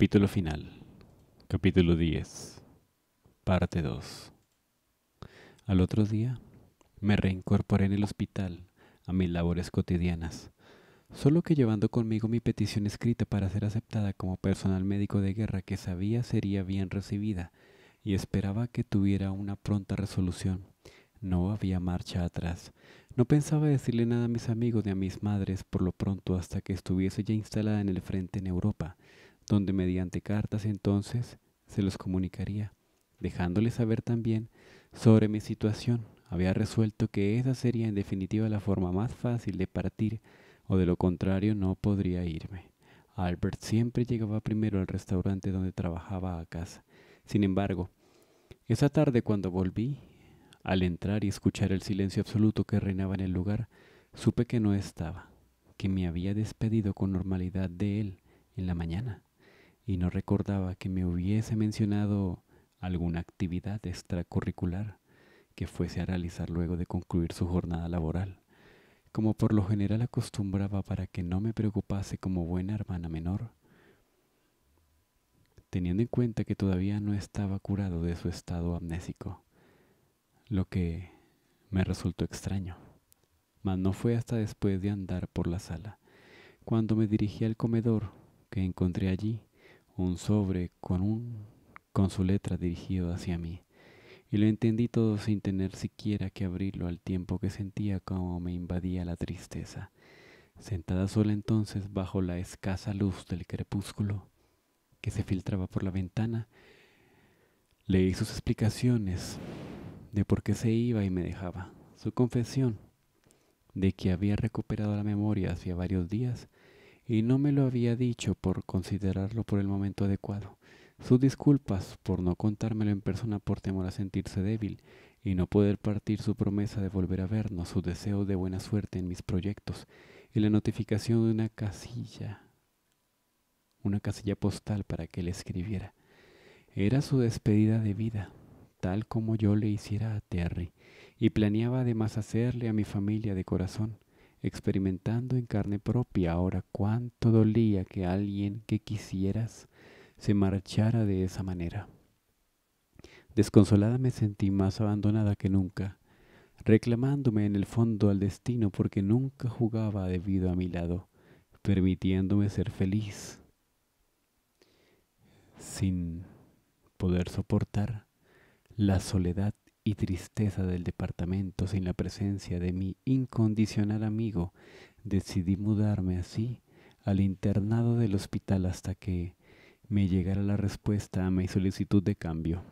Capítulo final. Capítulo 10. Parte 2. Al otro día, me reincorporé en el hospital a mis labores cotidianas, solo que llevando conmigo mi petición escrita para ser aceptada como personal médico de guerra que sabía sería bien recibida y esperaba que tuviera una pronta resolución. No había marcha atrás. No pensaba decirle nada a mis amigos ni a mis madres por lo pronto hasta que estuviese ya instalada en el frente en Europa donde mediante cartas entonces se los comunicaría, dejándole saber también sobre mi situación. Había resuelto que esa sería en definitiva la forma más fácil de partir, o de lo contrario no podría irme. Albert siempre llegaba primero al restaurante donde trabajaba a casa. Sin embargo, esa tarde cuando volví, al entrar y escuchar el silencio absoluto que reinaba en el lugar, supe que no estaba, que me había despedido con normalidad de él en la mañana y no recordaba que me hubiese mencionado alguna actividad extracurricular que fuese a realizar luego de concluir su jornada laboral, como por lo general acostumbraba para que no me preocupase como buena hermana menor. Teniendo en cuenta que todavía no estaba curado de su estado amnésico, lo que me resultó extraño. Mas no fue hasta después de andar por la sala, cuando me dirigí al comedor, que encontré allí un sobre con, con su letra dirigido hacia mí, y lo entendí todo sin tener siquiera que abrirlo al tiempo que sentía como me invadía la tristeza. Sentada sola entonces bajo la escasa luz del crepúsculo que se filtraba por la ventana, leí sus explicaciones de por qué se iba y me dejaba, su confesión de que había recuperado la memoria hacía varios días y no me lo había dicho por considerarlo por el momento adecuado. Sus disculpas por no contármelo en persona por temor a sentirse débil y no poder partir su promesa de volver a vernos, su deseo de buena suerte en mis proyectos y la notificación de una casilla, una casilla postal para que le escribiera. Era su despedida de vida, tal como yo le hiciera a Terry, y planeaba además hacerle a mi familia de corazón experimentando en carne propia ahora cuánto dolía que alguien que quisieras se marchara de esa manera. Desconsolada me sentí más abandonada que nunca, reclamándome en el fondo al destino porque nunca jugaba debido a mi lado, permitiéndome ser feliz. Sin poder soportar la soledad y tristeza del departamento sin la presencia de mi incondicional amigo, decidí mudarme así al internado del hospital hasta que me llegara la respuesta a mi solicitud de cambio,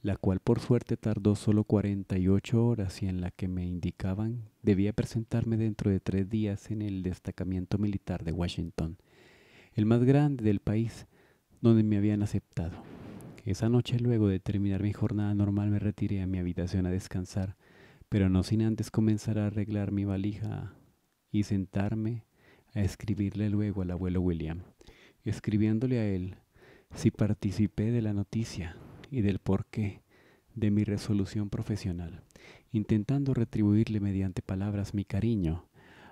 la cual por suerte tardó solo 48 horas y en la que me indicaban debía presentarme dentro de tres días en el destacamento militar de Washington, el más grande del país, donde me habían aceptado. Esa noche, luego de terminar mi jornada normal, me retiré a mi habitación a descansar, pero no sin antes comenzar a arreglar mi valija y sentarme a escribirle luego al abuelo William, escribiéndole a él si participé de la noticia y del porqué de mi resolución profesional, intentando retribuirle mediante palabras mi cariño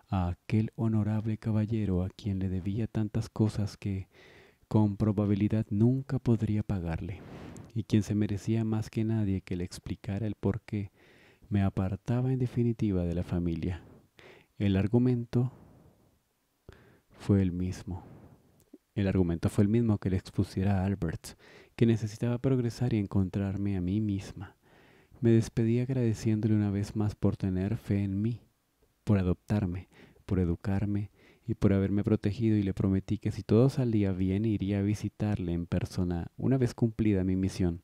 a aquel honorable caballero a quien le debía tantas cosas que con probabilidad nunca podría pagarle, y quien se merecía más que nadie que le explicara el por qué me apartaba en definitiva de la familia. El argumento fue el mismo. El argumento fue el mismo que le expusiera a Albert, que necesitaba progresar y encontrarme a mí misma. Me despedí agradeciéndole una vez más por tener fe en mí, por adoptarme, por educarme y por haberme protegido y le prometí que si todo salía bien iría a visitarle en persona una vez cumplida mi misión.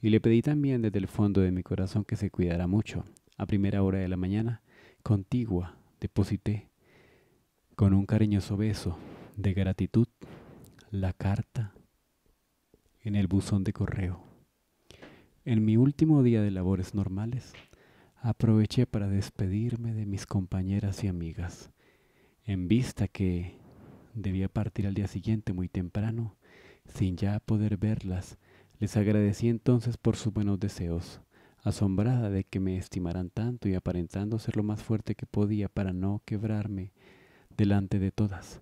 Y le pedí también desde el fondo de mi corazón que se cuidara mucho. A primera hora de la mañana, contigua, deposité con un cariñoso beso de gratitud la carta en el buzón de correo. En mi último día de labores normales, aproveché para despedirme de mis compañeras y amigas en vista que debía partir al día siguiente muy temprano, sin ya poder verlas, les agradecí entonces por sus buenos deseos, asombrada de que me estimaran tanto y aparentando ser lo más fuerte que podía para no quebrarme delante de todas,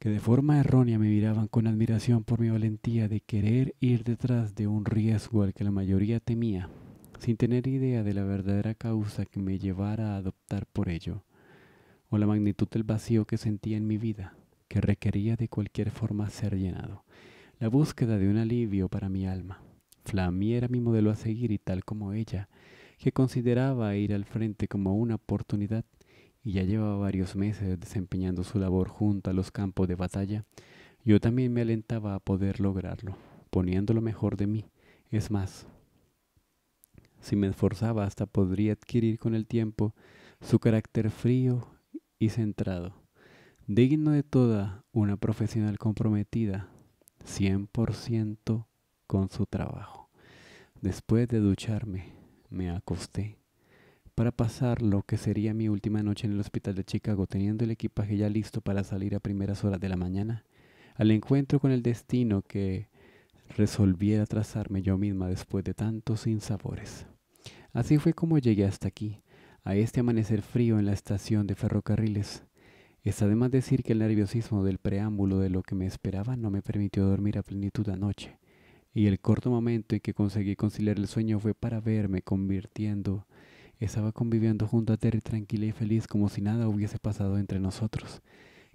que de forma errónea me miraban con admiración por mi valentía de querer ir detrás de un riesgo al que la mayoría temía, sin tener idea de la verdadera causa que me llevara a adoptar por ello o la magnitud del vacío que sentía en mi vida, que requería de cualquier forma ser llenado, la búsqueda de un alivio para mi alma. Flami era mi modelo a seguir y tal como ella, que consideraba ir al frente como una oportunidad y ya llevaba varios meses desempeñando su labor junto a los campos de batalla, yo también me alentaba a poder lograrlo, poniendo lo mejor de mí. Es más, si me esforzaba hasta podría adquirir con el tiempo su carácter frío y centrado, digno de toda una profesional comprometida, 100% con su trabajo. Después de ducharme, me acosté para pasar lo que sería mi última noche en el hospital de Chicago, teniendo el equipaje ya listo para salir a primeras horas de la mañana, al encuentro con el destino que resolviera trazarme yo misma después de tantos sinsabores. Así fue como llegué hasta aquí, a este amanecer frío en la estación de ferrocarriles. Es además decir que el nerviosismo del preámbulo de lo que me esperaba no me permitió dormir a plenitud anoche, y el corto momento en que conseguí conciliar el sueño fue para verme convirtiendo. Estaba conviviendo junto a Terry tranquila y feliz como si nada hubiese pasado entre nosotros.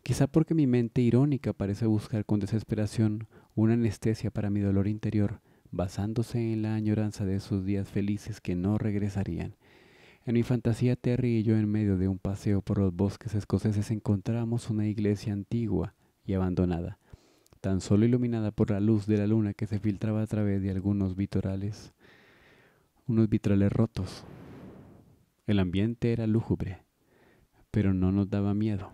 Quizá porque mi mente irónica parece buscar con desesperación una anestesia para mi dolor interior, basándose en la añoranza de esos días felices que no regresarían en mi fantasía, Terry y yo, en medio de un paseo por los bosques escoceses, encontramos una iglesia antigua y abandonada, tan solo iluminada por la luz de la luna que se filtraba a través de algunos vitrales, unos vitrales rotos. El ambiente era lúgubre, pero no nos daba miedo.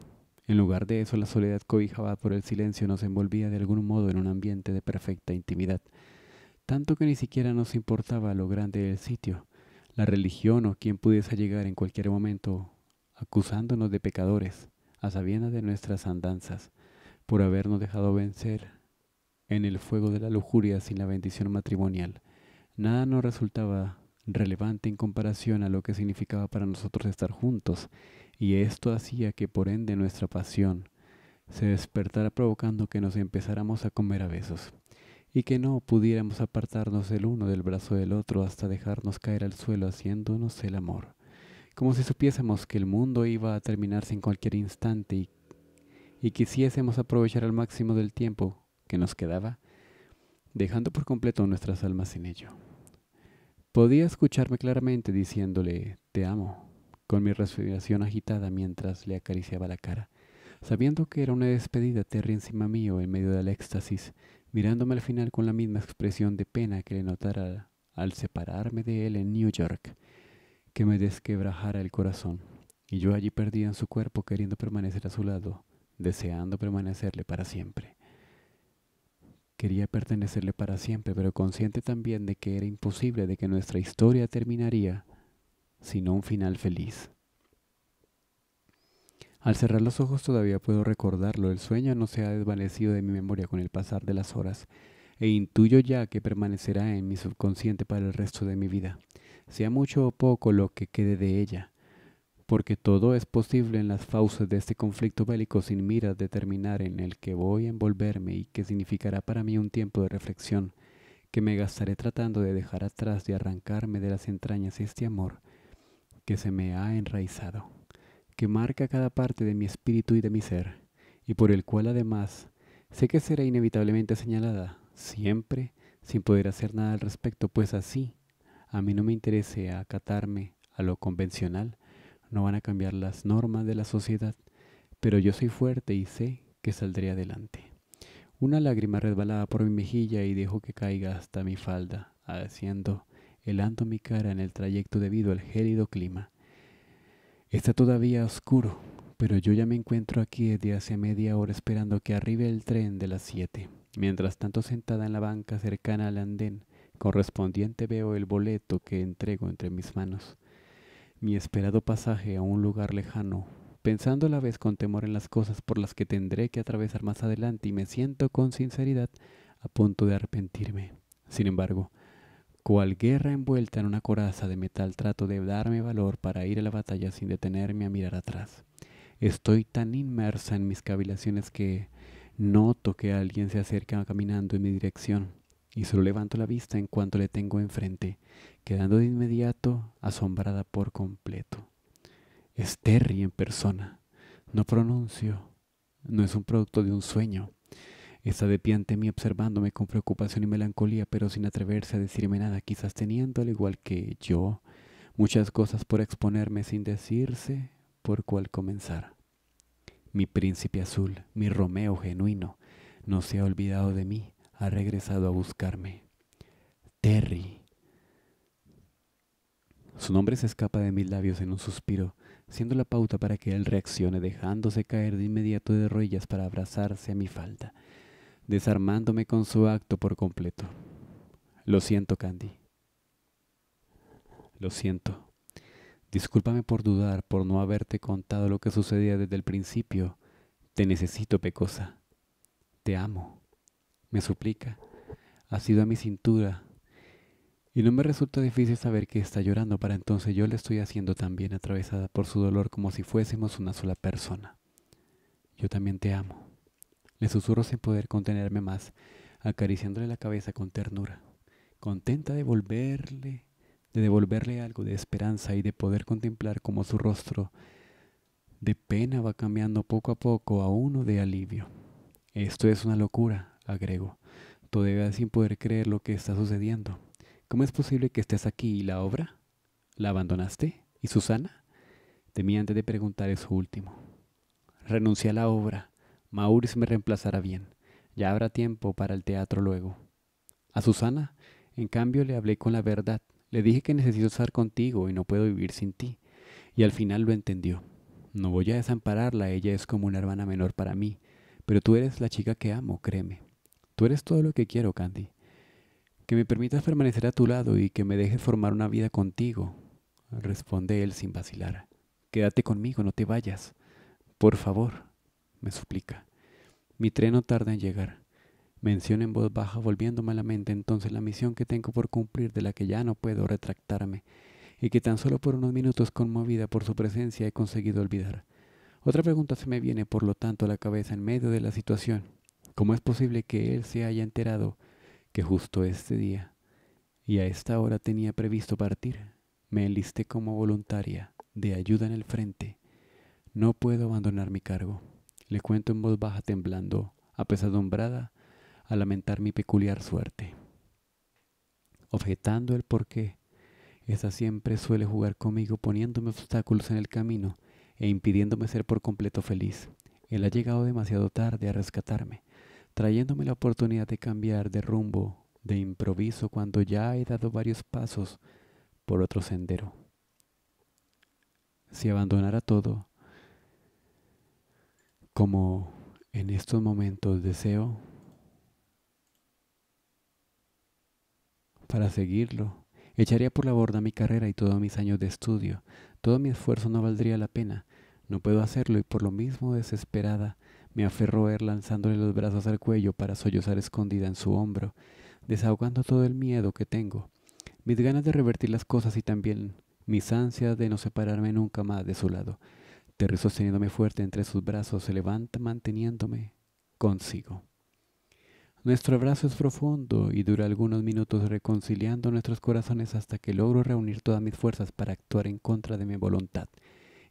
En lugar de eso, la soledad cobijaba por el silencio nos envolvía de algún modo en un ambiente de perfecta intimidad, tanto que ni siquiera nos importaba lo grande del sitio la religión o quien pudiese llegar en cualquier momento acusándonos de pecadores, a sabiendas de nuestras andanzas, por habernos dejado vencer en el fuego de la lujuria sin la bendición matrimonial. Nada nos resultaba relevante en comparación a lo que significaba para nosotros estar juntos, y esto hacía que por ende nuestra pasión se despertara provocando que nos empezáramos a comer a besos y que no pudiéramos apartarnos el uno del brazo del otro hasta dejarnos caer al suelo haciéndonos el amor, como si supiésemos que el mundo iba a terminarse en cualquier instante y, y quisiésemos aprovechar al máximo del tiempo que nos quedaba, dejando por completo nuestras almas en ello. Podía escucharme claramente diciéndole, te amo, con mi respiración agitada mientras le acariciaba la cara, sabiendo que era una despedida Terry encima mío en medio del éxtasis mirándome al final con la misma expresión de pena que le notara al separarme de él en New York, que me desquebrajara el corazón, y yo allí perdida en su cuerpo queriendo permanecer a su lado, deseando permanecerle para siempre. Quería pertenecerle para siempre, pero consciente también de que era imposible, de que nuestra historia terminaría, sino un final feliz. Al cerrar los ojos todavía puedo recordarlo, el sueño no se ha desvanecido de mi memoria con el pasar de las horas, e intuyo ya que permanecerá en mi subconsciente para el resto de mi vida, sea mucho o poco lo que quede de ella, porque todo es posible en las fauces de este conflicto bélico sin miras de terminar en el que voy a envolverme y que significará para mí un tiempo de reflexión, que me gastaré tratando de dejar atrás, de arrancarme de las entrañas este amor que se me ha enraizado que marca cada parte de mi espíritu y de mi ser, y por el cual además sé que será inevitablemente señalada, siempre, sin poder hacer nada al respecto, pues así, a mí no me interese acatarme a lo convencional, no van a cambiar las normas de la sociedad, pero yo soy fuerte y sé que saldré adelante. Una lágrima resbalaba por mi mejilla y dejo que caiga hasta mi falda, haciendo, helando mi cara en el trayecto debido al gélido clima. Está todavía oscuro, pero yo ya me encuentro aquí desde hace media hora esperando que arribe el tren de las 7. Mientras tanto sentada en la banca cercana al andén correspondiente veo el boleto que entrego entre mis manos. Mi esperado pasaje a un lugar lejano, pensando a la vez con temor en las cosas por las que tendré que atravesar más adelante y me siento con sinceridad a punto de arrepentirme. Sin embargo, cual guerra envuelta en una coraza de metal trato de darme valor para ir a la batalla sin detenerme a mirar atrás. Estoy tan inmersa en mis cavilaciones que noto que alguien se acerca caminando en mi dirección y solo levanto la vista en cuanto le tengo enfrente, quedando de inmediato asombrada por completo. Es Terry en persona. No pronuncio. No es un producto de un sueño. Está de pie ante mí observándome con preocupación y melancolía, pero sin atreverse a decirme nada, quizás teniendo, al igual que yo, muchas cosas por exponerme sin decirse por cuál comenzar. Mi príncipe azul, mi Romeo genuino, no se ha olvidado de mí, ha regresado a buscarme. Terry. Su nombre se escapa de mis labios en un suspiro, siendo la pauta para que él reaccione, dejándose caer de inmediato de rodillas para abrazarse a mi falda desarmándome con su acto por completo. Lo siento, Candy. Lo siento. Discúlpame por dudar, por no haberte contado lo que sucedía desde el principio. Te necesito, Pecosa. Te amo. Me suplica. Ha sido a mi cintura. Y no me resulta difícil saber que está llorando, para entonces yo le estoy haciendo también atravesada por su dolor como si fuésemos una sola persona. Yo también te amo. Le susurro sin poder contenerme más, acariciándole la cabeza con ternura, contenta de volverle, de devolverle algo de esperanza y de poder contemplar cómo su rostro de pena va cambiando poco a poco a uno de alivio. Esto es una locura, agrego, todavía sin poder creer lo que está sucediendo. ¿Cómo es posible que estés aquí y la obra? ¿La abandonaste? ¿Y Susana? Temí antes de preguntar eso último. Renuncié a la obra Maurice me reemplazará bien. Ya habrá tiempo para el teatro luego. A Susana, en cambio, le hablé con la verdad. Le dije que necesito estar contigo y no puedo vivir sin ti. Y al final lo entendió. No voy a desampararla, ella es como una hermana menor para mí. Pero tú eres la chica que amo, créeme. Tú eres todo lo que quiero, Candy. Que me permitas permanecer a tu lado y que me dejes formar una vida contigo, responde él sin vacilar. Quédate conmigo, no te vayas. Por favor me suplica. Mi tren no tarda en llegar. Menciono en voz baja, volviéndome a la mente entonces la misión que tengo por cumplir, de la que ya no puedo retractarme, y que tan solo por unos minutos conmovida por su presencia he conseguido olvidar. Otra pregunta se me viene, por lo tanto, a la cabeza en medio de la situación. ¿Cómo es posible que él se haya enterado que justo este día y a esta hora tenía previsto partir? Me enlisté como voluntaria de ayuda en el frente. No puedo abandonar mi cargo le cuento en voz baja temblando, apesadumbrada, a lamentar mi peculiar suerte. Objetando el porqué, ésta siempre suele jugar conmigo poniéndome obstáculos en el camino e impidiéndome ser por completo feliz. Él ha llegado demasiado tarde a rescatarme, trayéndome la oportunidad de cambiar de rumbo de improviso cuando ya he dado varios pasos por otro sendero. Si abandonara todo, como en estos momentos deseo para seguirlo. Echaría por la borda mi carrera y todos mis años de estudio. Todo mi esfuerzo no valdría la pena. No puedo hacerlo y por lo mismo desesperada me aferro a él lanzándole los brazos al cuello para sollozar escondida en su hombro, desahogando todo el miedo que tengo, mis ganas de revertir las cosas y también mis ansias de no separarme nunca más de su lado. Terry sosteniéndome fuerte entre sus brazos se levanta manteniéndome consigo. Nuestro abrazo es profundo y dura algunos minutos reconciliando nuestros corazones hasta que logro reunir todas mis fuerzas para actuar en contra de mi voluntad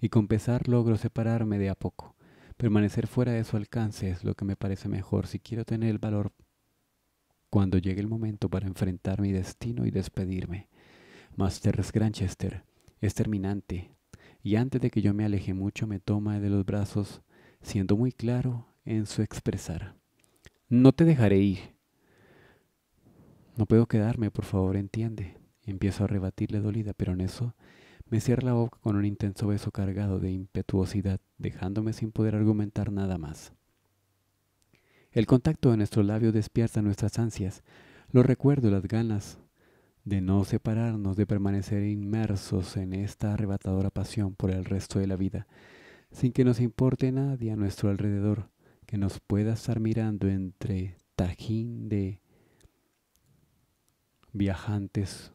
y con pesar logro separarme de a poco. Permanecer fuera de su alcance es lo que me parece mejor si quiero tener el valor cuando llegue el momento para enfrentar mi destino y despedirme. Master es Granchester es terminante, y antes de que yo me aleje mucho me toma de los brazos, siendo muy claro en su expresar. No te dejaré ir. No puedo quedarme, por favor, entiende. Empiezo a rebatirle dolida, pero en eso me cierra la boca con un intenso beso cargado de impetuosidad, dejándome sin poder argumentar nada más. El contacto de nuestro labio despierta nuestras ansias, lo recuerdo las ganas, de no separarnos, de permanecer inmersos en esta arrebatadora pasión por el resto de la vida, sin que nos importe nadie a nuestro alrededor que nos pueda estar mirando entre tajín de viajantes.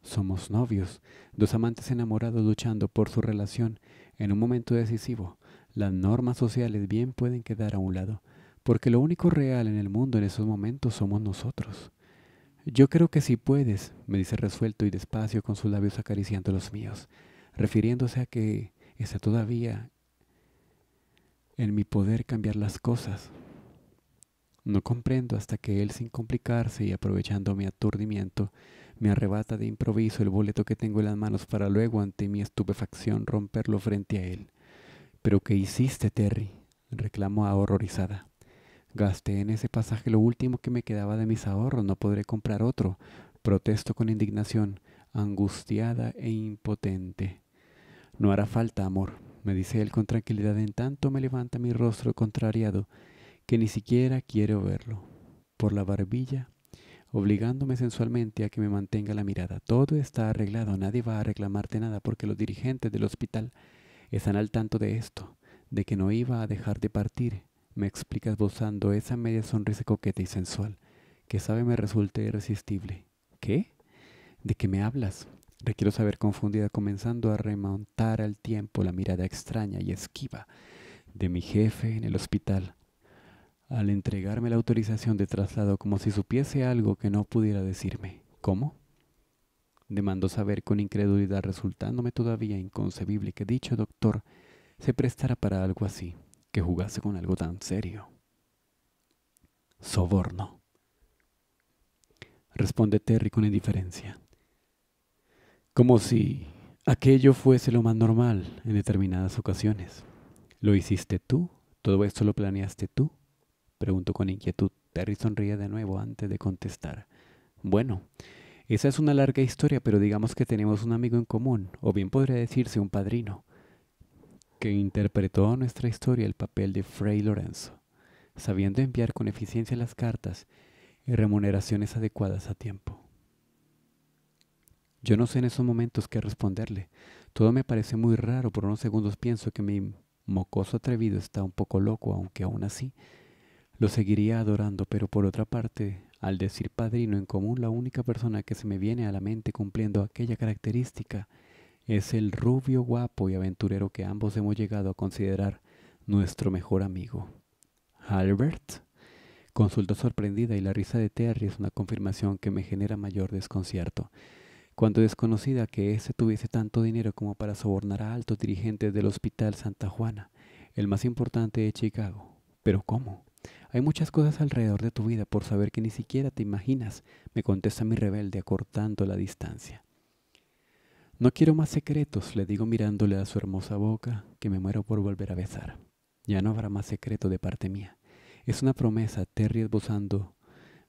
Somos novios, dos amantes enamorados luchando por su relación en un momento decisivo. Las normas sociales bien pueden quedar a un lado, porque lo único real en el mundo en esos momentos somos nosotros. Yo creo que sí puedes, me dice resuelto y despacio con sus labios acariciando los míos, refiriéndose a que está todavía en mi poder cambiar las cosas. No comprendo hasta que él, sin complicarse y aprovechando mi aturdimiento, me arrebata de improviso el boleto que tengo en las manos para luego, ante mi estupefacción, romperlo frente a él. ¿Pero qué hiciste, Terry? reclamó horrorizada. Gasté en ese pasaje lo último que me quedaba de mis ahorros, no podré comprar otro. Protesto con indignación, angustiada e impotente. No hará falta, amor, me dice él con tranquilidad en tanto me levanta mi rostro contrariado, que ni siquiera quiero verlo. Por la barbilla, obligándome sensualmente a que me mantenga la mirada. Todo está arreglado, nadie va a reclamarte nada porque los dirigentes del hospital están al tanto de esto, de que no iba a dejar de partir me explicas gozando esa media sonrisa coqueta y sensual, que sabe me resulte irresistible. ¿Qué? ¿De qué me hablas? Requiero saber confundida, comenzando a remontar al tiempo la mirada extraña y esquiva de mi jefe en el hospital, al entregarme la autorización de traslado como si supiese algo que no pudiera decirme. ¿Cómo? Demando saber con incredulidad, resultándome todavía inconcebible que dicho doctor se prestara para algo así que jugase con algo tan serio. Soborno. Responde Terry con indiferencia. Como si aquello fuese lo más normal en determinadas ocasiones. ¿Lo hiciste tú? ¿Todo esto lo planeaste tú? Pregunto con inquietud. Terry sonríe de nuevo antes de contestar. Bueno, esa es una larga historia, pero digamos que tenemos un amigo en común, o bien podría decirse un padrino que interpretó a nuestra historia el papel de Fray Lorenzo, sabiendo enviar con eficiencia las cartas y remuneraciones adecuadas a tiempo. Yo no sé en esos momentos qué responderle. Todo me parece muy raro. Por unos segundos pienso que mi mocoso atrevido está un poco loco, aunque aún así lo seguiría adorando. Pero por otra parte, al decir padrino en común, la única persona que se me viene a la mente cumpliendo aquella característica es el rubio guapo y aventurero que ambos hemos llegado a considerar nuestro mejor amigo. Albert consultó sorprendida y la risa de Terry es una confirmación que me genera mayor desconcierto. Cuando desconocida que ese tuviese tanto dinero como para sobornar a altos dirigentes del Hospital Santa Juana, el más importante de Chicago. Pero ¿cómo? Hay muchas cosas alrededor de tu vida por saber que ni siquiera te imaginas, me contesta mi rebelde acortando la distancia. No quiero más secretos, le digo mirándole a su hermosa boca, que me muero por volver a besar. Ya no habrá más secreto de parte mía. Es una promesa, Terry esbozando.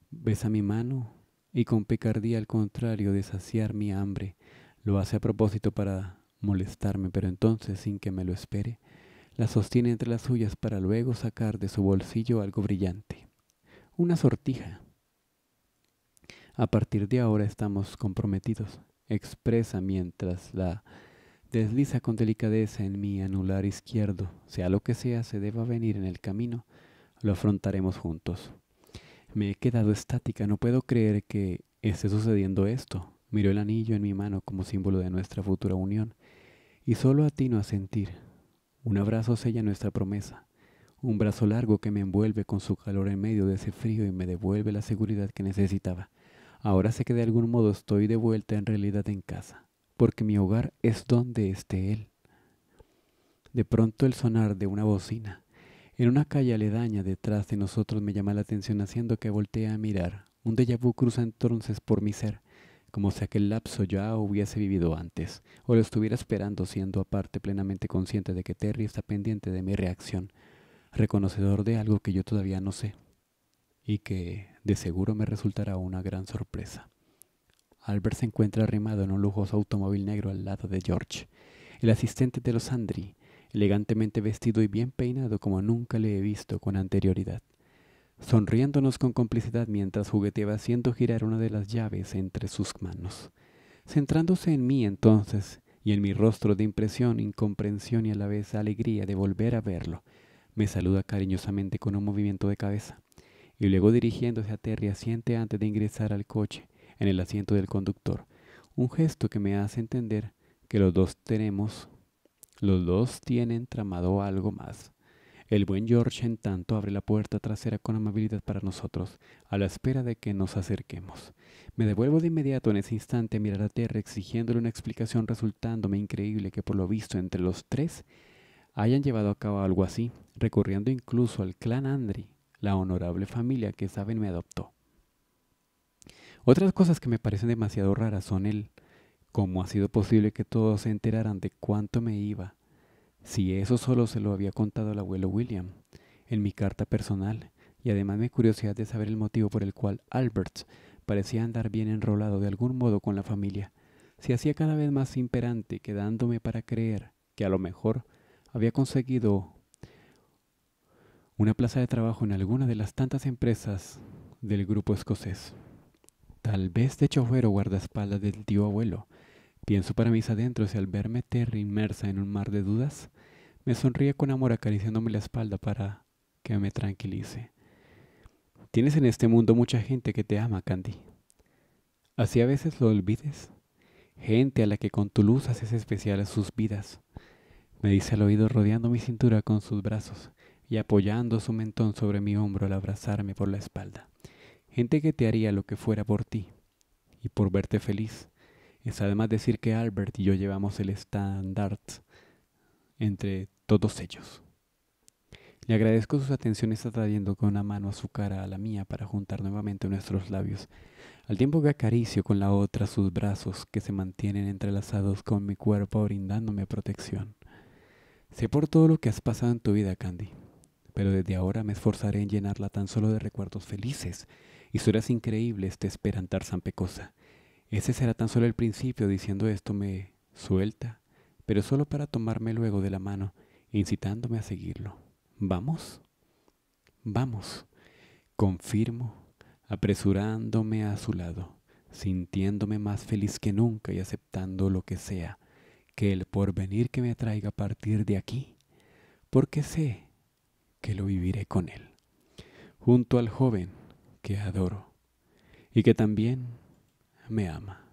Besa mi mano y con picardía al contrario de saciar mi hambre, lo hace a propósito para molestarme, pero entonces, sin que me lo espere, la sostiene entre las suyas para luego sacar de su bolsillo algo brillante. Una sortija. A partir de ahora estamos comprometidos expresa mientras la desliza con delicadeza en mi anular izquierdo, sea lo que sea se deba venir en el camino, lo afrontaremos juntos. Me he quedado estática, no puedo creer que esté sucediendo esto. Miró el anillo en mi mano como símbolo de nuestra futura unión, y solo atino a sentir. Un abrazo sella nuestra promesa, un brazo largo que me envuelve con su calor en medio de ese frío y me devuelve la seguridad que necesitaba. Ahora sé que de algún modo estoy de vuelta en realidad en casa, porque mi hogar es donde esté Él. De pronto el sonar de una bocina en una calle aledaña detrás de nosotros me llama la atención haciendo que voltee a mirar. Un déjà vu cruza entonces por mi ser, como si aquel lapso ya hubiese vivido antes, o lo estuviera esperando siendo aparte plenamente consciente de que Terry está pendiente de mi reacción, reconocedor de algo que yo todavía no sé, y que de seguro me resultará una gran sorpresa. Albert se encuentra arrimado en un lujoso automóvil negro al lado de George, el asistente de los Andri, elegantemente vestido y bien peinado como nunca le he visto con anterioridad, sonriéndonos con complicidad mientras jugueteaba haciendo girar una de las llaves entre sus manos, centrándose en mí entonces y en mi rostro de impresión, incomprensión y a la vez alegría de volver a verlo, me saluda cariñosamente con un movimiento de cabeza y luego dirigiéndose a Terry asiente antes de ingresar al coche en el asiento del conductor, un gesto que me hace entender que los dos tenemos, los dos tienen tramado algo más. El buen George en tanto abre la puerta trasera con amabilidad para nosotros, a la espera de que nos acerquemos. Me devuelvo de inmediato en ese instante a mirar a Terry exigiéndole una explicación resultándome increíble que por lo visto entre los tres hayan llevado a cabo algo así, recurriendo incluso al clan Andri la honorable familia que saben me adoptó. Otras cosas que me parecen demasiado raras son el cómo ha sido posible que todos se enteraran de cuánto me iba, si eso solo se lo había contado al abuelo William, en mi carta personal, y además mi curiosidad de saber el motivo por el cual Albert parecía andar bien enrolado de algún modo con la familia, se hacía cada vez más imperante, quedándome para creer que a lo mejor había conseguido una plaza de trabajo en alguna de las tantas empresas del grupo escocés. Tal vez de o guardaespaldas del tío abuelo. Pienso para mis adentros y al verme Terry inmersa en un mar de dudas, me sonríe con amor acariciándome la espalda para que me tranquilice. Tienes en este mundo mucha gente que te ama, Candy. Así a veces lo olvides. Gente a la que con tu luz haces especial sus vidas. Me dice al oído rodeando mi cintura con sus brazos y apoyando su mentón sobre mi hombro al abrazarme por la espalda. Gente que te haría lo que fuera por ti y por verte feliz. Es además decir que Albert y yo llevamos el estándar entre todos ellos. Le agradezco sus atenciones atrayendo con una mano a su cara a la mía para juntar nuevamente nuestros labios, al tiempo que acaricio con la otra sus brazos que se mantienen entrelazados con mi cuerpo brindándome protección. Sé por todo lo que has pasado en tu vida, Candy, pero desde ahora me esforzaré en llenarla tan solo de recuerdos felices, y historias increíbles este Esperantar Pecosa. Ese será tan solo el principio, diciendo esto me suelta, pero solo para tomarme luego de la mano, incitándome a seguirlo. ¿Vamos? Vamos. Confirmo, apresurándome a su lado, sintiéndome más feliz que nunca y aceptando lo que sea, que el porvenir que me traiga a partir de aquí, porque sé que lo viviré con él, junto al joven que adoro y que también me ama.